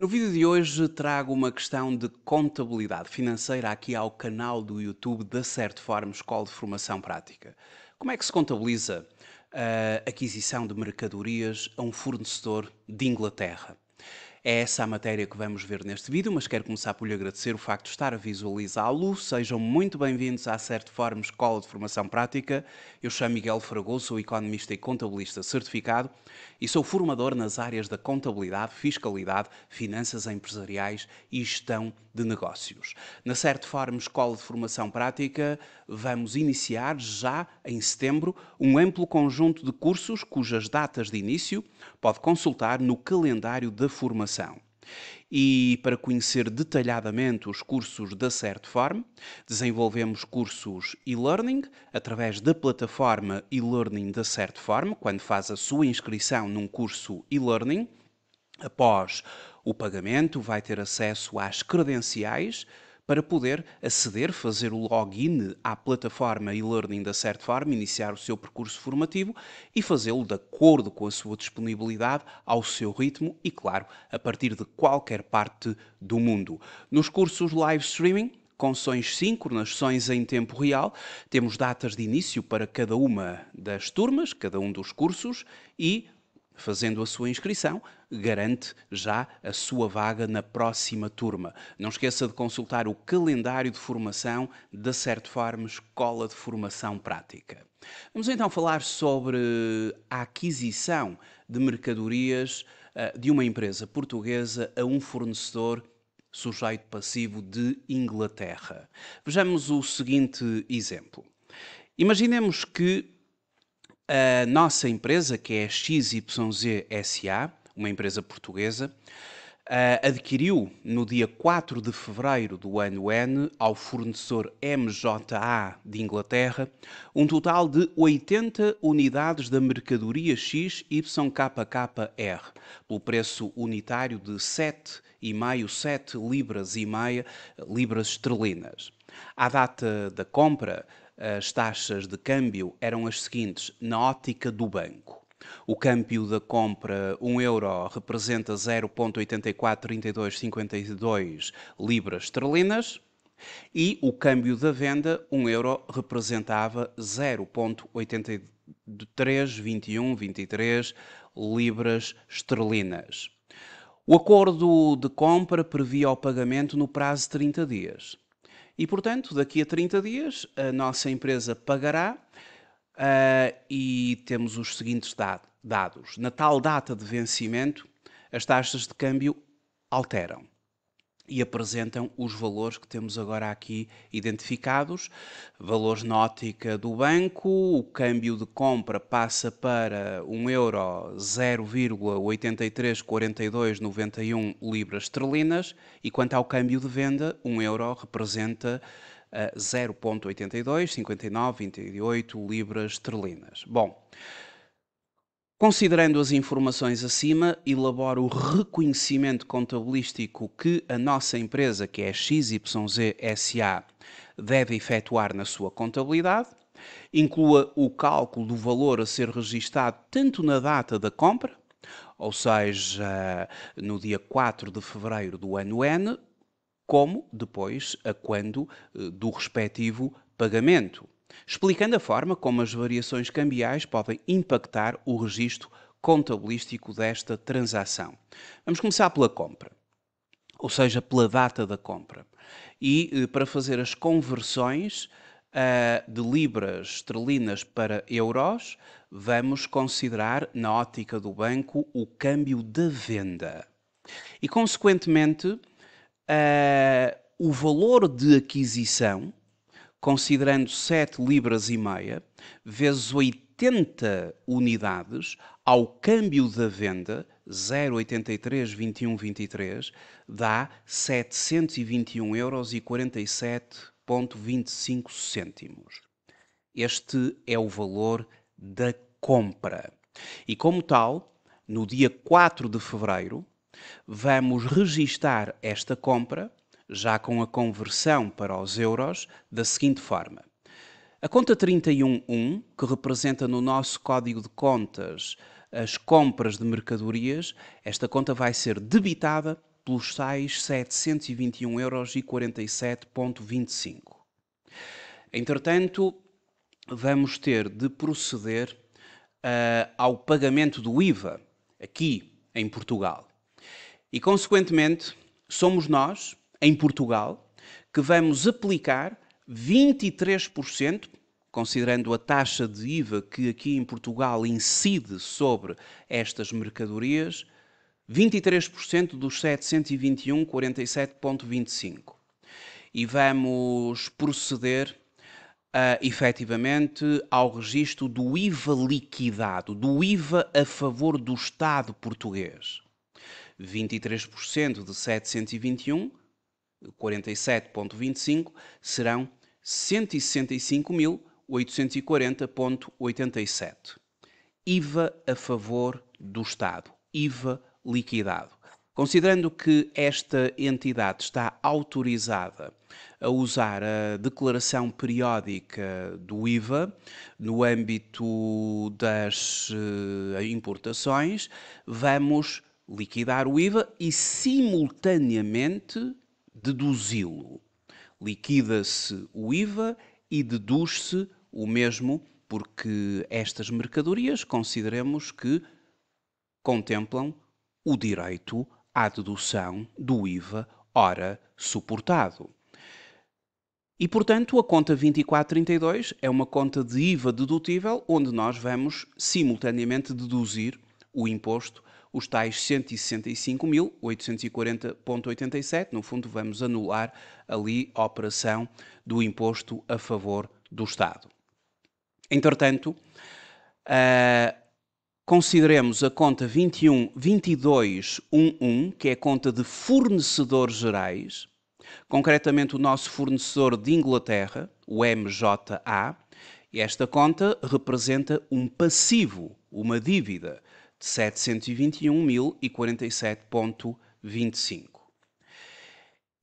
No vídeo de hoje trago uma questão de contabilidade financeira aqui ao canal do YouTube da Certform Escola de Formação Prática. Como é que se contabiliza a eh, aquisição de mercadorias a um fornecedor de Inglaterra? É essa a matéria que vamos ver neste vídeo, mas quero começar por lhe agradecer o facto de estar a visualizá-lo. Sejam muito bem-vindos à Forma Escola de Formação Prática. Eu chamo Miguel Fragoso, sou economista e contabilista certificado e sou formador nas áreas da contabilidade, fiscalidade, finanças empresariais e gestão de negócios. Na Forma Escola de Formação Prática vamos iniciar já em setembro um amplo conjunto de cursos cujas datas de início pode consultar no calendário da formação formação. E para conhecer detalhadamente os cursos da Certform, desenvolvemos cursos e-learning através da plataforma e-learning da Certform, quando faz a sua inscrição num curso e-learning. Após o pagamento, vai ter acesso às credenciais para poder aceder, fazer o login à plataforma e-learning da Certfarm, iniciar o seu percurso formativo e fazê-lo de acordo com a sua disponibilidade, ao seu ritmo e, claro, a partir de qualquer parte do mundo. Nos cursos live streaming, com sessões síncronas, sessões em tempo real. Temos datas de início para cada uma das turmas, cada um dos cursos e fazendo a sua inscrição, garante já a sua vaga na próxima turma. Não esqueça de consultar o calendário de formação da Forma Escola de Formação Prática. Vamos então falar sobre a aquisição de mercadorias eh, de uma empresa portuguesa a um fornecedor sujeito passivo de Inglaterra. Vejamos o seguinte exemplo. Imaginemos que a nossa empresa, que é a XYZ SA, uma empresa portuguesa, adquiriu no dia 4 de fevereiro do ano N ao fornecedor MJA de Inglaterra um total de 80 unidades da mercadoria XYKKR, pelo preço unitário de 7,5 7 libras e meia libras esterlinas. À data da compra, as taxas de câmbio eram as seguintes, na ótica do banco. O câmbio da compra 1 um euro representa 0.843252 libras esterlinas e o câmbio da venda 1 um euro representava 0.832123 libras esterlinas. O acordo de compra previa o pagamento no prazo de 30 dias. E, portanto, daqui a 30 dias, a nossa empresa pagará uh, e temos os seguintes dados. Na tal data de vencimento, as taxas de câmbio alteram e apresentam os valores que temos agora aqui identificados. Valores na ótica do banco, o câmbio de compra passa para 1 euro 0,834291 libras esterlinas e quanto ao câmbio de venda, 1 euro representa uh, eh, 0,825928 libras esterlinas. Bom, Considerando as informações acima, elabora o reconhecimento contabilístico que a nossa empresa, que é XYZ SA, deve efetuar na sua contabilidade, inclua o cálculo do valor a ser registado tanto na data da compra, ou seja, no dia 4 de fevereiro do ano N, como depois a quando eh, do respectivo pagamento explicando a forma como as variações cambiais podem impactar o registro contabilístico desta transação. Vamos começar pela compra, ou seja, pela data da compra. E eh, para fazer as conversões uh, de libras esterlinas para euros, vamos considerar, na ótica do banco, o câmbio da venda. E, consequentemente, uh, o valor de aquisição considerando 7 libras e meia, vezes 80 unidades ao câmbio da venda, 083 21 23, dá 721 euros Este é o valor da compra. E como tal, no dia 4 de fevereiro, vamos registar esta compra já com a conversão para os euros, da seguinte forma. A conta 311, que representa no nosso código de contas as compras de mercadorias, esta conta vai ser debitada pelos tais 721,47,25 euros. Entretanto, vamos ter de proceder uh, ao pagamento do IVA aqui em Portugal. E, consequentemente, somos nós, em Portugal, que vamos aplicar 23%, considerando a taxa de IVA que aqui em Portugal incide sobre estas mercadorias, 23% dos 721,47,25. E vamos proceder uh, efetivamente ao registro do IVA liquidado, do IVA a favor do Estado português. 23% de 721 47.25 serão 165.840.87. IVA a favor do Estado, IVA liquidado. Considerando que esta entidade está autorizada a usar a declaração periódica do IVA no âmbito das eh, importações, vamos liquidar o IVA e simultaneamente deduzi-lo. Liquida-se o IVA e deduz-se o mesmo, porque estas mercadorias consideremos que contemplam o direito à dedução do IVA, ora suportado. E, portanto, a conta 2432 é uma conta de IVA dedutível onde nós vamos simultaneamente deduzir o imposto os tais 165.840.87. No fundo, vamos anular ali a operação do imposto a favor do Estado. Entretanto, uh, consideremos a conta 212211, que é a conta de fornecedores gerais, concretamente o nosso fornecedor de Inglaterra, o MJA. Esta conta representa um passivo, uma dívida 721.047.25.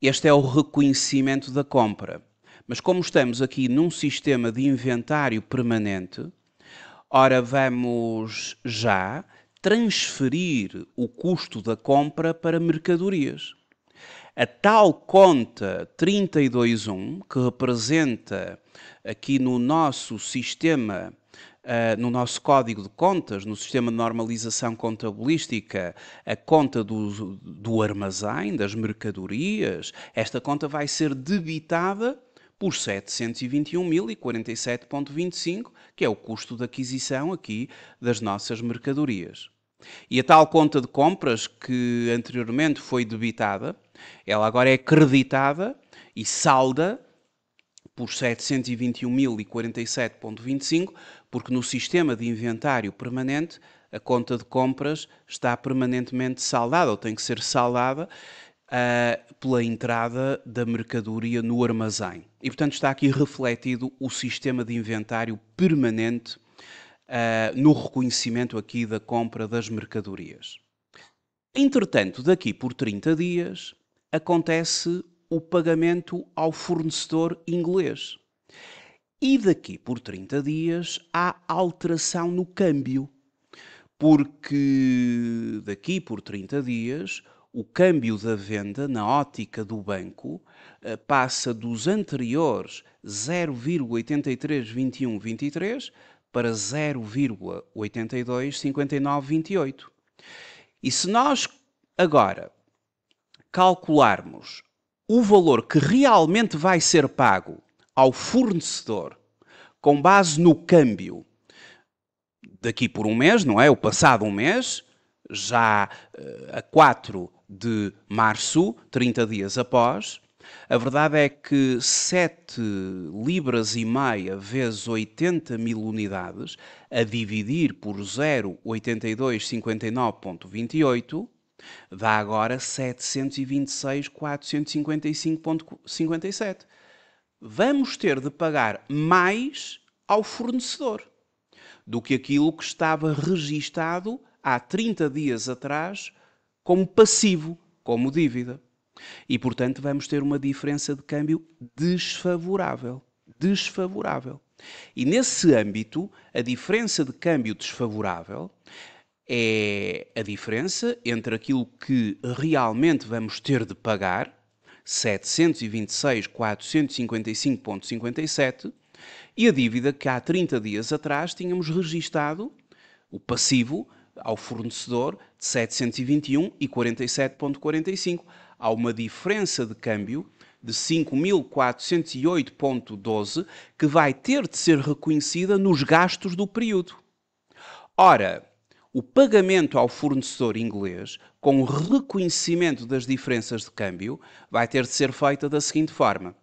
Este é o reconhecimento da compra. Mas como estamos aqui num sistema de inventário permanente, ora vamos já transferir o custo da compra para mercadorias. A tal conta 321, que representa aqui no nosso sistema uh, no nosso código de contas, no sistema de normalização contabilística, a conta do, do armazém, das mercadorias, esta conta vai ser debitada por 721.047,25, que é o custo de aquisição aqui das nossas mercadorias. E a tal conta de compras que anteriormente foi debitada, ela agora é creditada e salda por 721.047,25 porque no sistema de inventário permanente a conta de compras está permanentemente saldada ou tem que ser saldada uh, pela entrada da mercadoria no armazém. E portanto está aqui refletido o sistema de inventário permanente uh, no reconhecimento aqui da compra das mercadorias. Entretanto, daqui por 30 dias acontece o pagamento ao fornecedor inglês. E daqui por 30 dias há alteração no câmbio, porque daqui por 30 dias o câmbio da venda na ótica do banco eh, passa dos anteriores 0,832123 para 0,825928. E se nós agora calcularmos o valor que realmente vai ser pago ao fornecedor com base no câmbio daqui por um mês, não é? O passado um mês, já eh, a 4 de março, 30 dias após, a verdade é que 7 libras e meia vezes 80 mil unidades, a dividir por 0,8259.28, dá agora 726.455.57 vamos ter de pagar mais ao fornecedor do que aquilo que estava registado há 30 dias atrás como passivo, como dívida. E, portanto, vamos ter uma diferença de câmbio desfavorável. Desfavorável. E nesse âmbito, a diferença de câmbio desfavorável é a diferença entre aquilo que realmente vamos ter de pagar 726.455.57 e a dívida que há 30 dias atrás tínhamos registado, o passivo, ao fornecedor de 721,47.45. Há uma diferença de câmbio de 5.408.12 que vai ter de ser reconhecida nos gastos do período. Ora, o pagamento ao fornecedor inglês, com o reconhecimento das diferenças de câmbio, vai ter de ser feita da seguinte forma.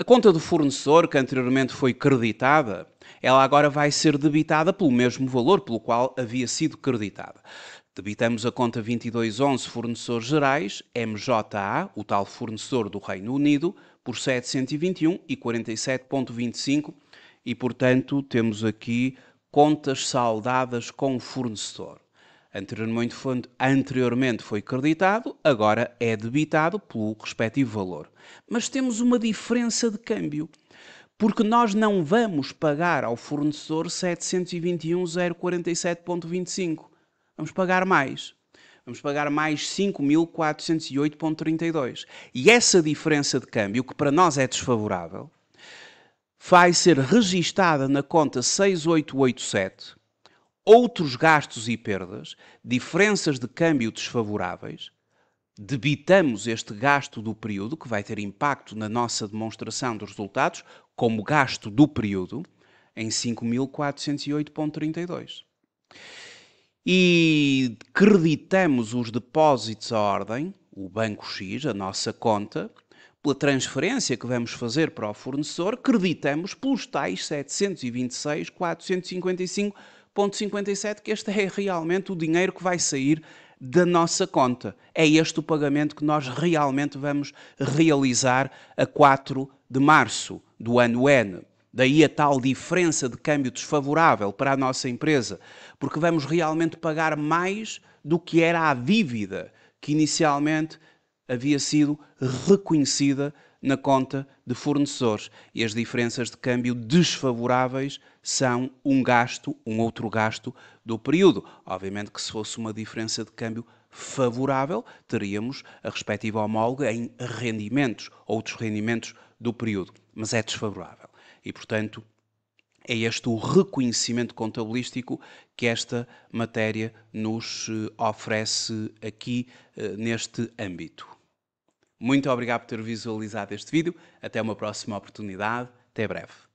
A conta do fornecedor, que anteriormente foi creditada, ela agora vai ser debitada pelo mesmo valor pelo qual havia sido creditada. Debitamos a conta 2211 fornecedores gerais, MJA, o tal fornecedor do Reino Unido, por 721.47,25 e, portanto, temos aqui contas saldadas com o fornecedor. Anteriormente foi, anteriormente foi creditado, agora é debitado pelo respectivo valor. Mas temos uma diferença de câmbio, porque nós não vamos pagar ao fornecedor 721,047,25. Vamos pagar mais vamos pagar mais 5.408,32. E essa diferença de câmbio, que para nós é desfavorável, vai ser registada na conta 6887 outros gastos e perdas, diferenças de câmbio desfavoráveis. Debitamos este gasto do período, que vai ter impacto na nossa demonstração dos resultados, como gasto do período, em 5.408,32. E creditamos os depósitos à ordem, o Banco X, a nossa conta, pela transferência que vamos fazer para o fornecedor, creditamos pelos tais 726.455.57 que este é realmente o dinheiro que vai sair da nossa conta. É este o pagamento que nós realmente vamos realizar a 4 de março do ano N. Daí a tal diferença de câmbio desfavorável para a nossa empresa, porque vamos realmente pagar mais do que era a dívida que inicialmente havia sido reconhecida na conta de fornecedores e as diferenças de câmbio desfavoráveis são um gasto, um outro gasto do período. Obviamente que se fosse uma diferença de câmbio favorável, teríamos a respectiva homóloga em rendimentos, outros rendimentos do período, mas é desfavorável. E, portanto, é este o reconhecimento contabilístico que esta matéria nos eh, oferece aqui eh, neste âmbito. Muito obrigado por ter visualizado este vídeo. Até uma próxima oportunidade. Até breve.